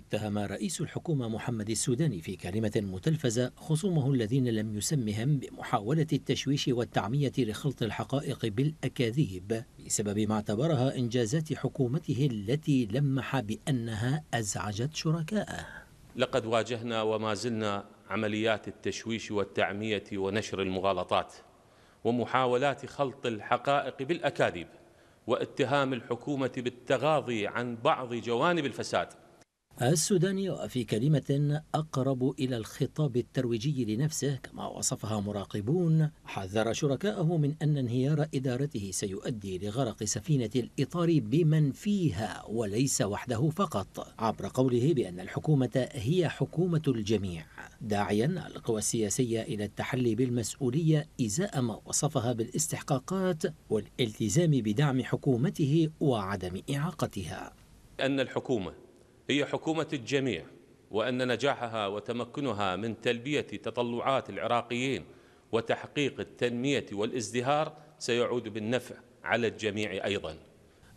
اتهم رئيس الحكومة محمد السوداني في كلمة متلفزة خصومه الذين لم يسمهم بمحاولة التشويش والتعمية لخلط الحقائق بالأكاذيب بسبب ما اعتبرها إنجازات حكومته التي لمح بأنها أزعجت شركائه لقد واجهنا وما زلنا عمليات التشويش والتعمية ونشر المغالطات ومحاولات خلط الحقائق بالأكاذيب واتهام الحكومة بالتغاضي عن بعض جوانب الفساد السوداني وفي كلمة أقرب إلى الخطاب الترويجي لنفسه كما وصفها مراقبون حذر شركائه من أن انهيار إدارته سيؤدي لغرق سفينة الإطار بمن فيها وليس وحده فقط عبر قوله بأن الحكومة هي حكومة الجميع داعيا القوى السياسية إلى التحلي بالمسؤولية إزاء ما وصفها بالاستحقاقات والالتزام بدعم حكومته وعدم إعاقتها أن الحكومة هي حكومة الجميع وأن نجاحها وتمكنها من تلبية تطلعات العراقيين وتحقيق التنمية والازدهار سيعود بالنفع على الجميع أيضا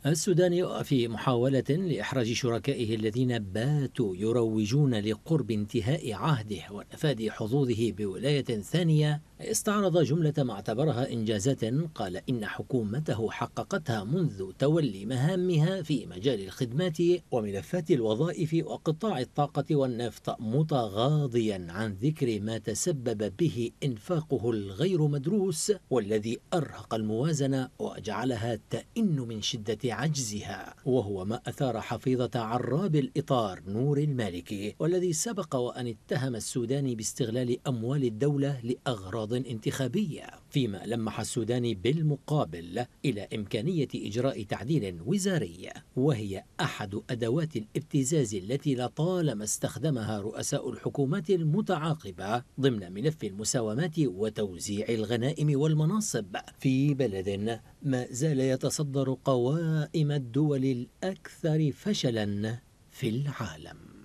السوداني في محاولة لإحراج شركائه الذين باتوا يروجون لقرب انتهاء عهده ونفاد حظوظه بولاية ثانية استعرض جملة ما اعتبرها إنجازات قال إن حكومته حققتها منذ تولي مهامها في مجال الخدمات وملفات الوظائف وقطاع الطاقة والنفط متغاضيا عن ذكر ما تسبب به إنفاقه الغير مدروس والذي أرهق الموازنة وجعلها تئن من شدة عجزها وهو ما أثار حفيظة عراب الإطار نور المالكي والذي سبق وأن اتهم السوداني باستغلال أموال الدولة لأغراض انتخابية فيما لمح السوداني بالمقابل إلى إمكانية إجراء تعديل وزاري وهي أحد أدوات الابتزاز التي لطالما استخدمها رؤساء الحكومات المتعاقبة ضمن ملف المساومات وتوزيع الغنائم والمناصب في بلد ما زال يتصدر قوائم الدول الأكثر فشلا في العالم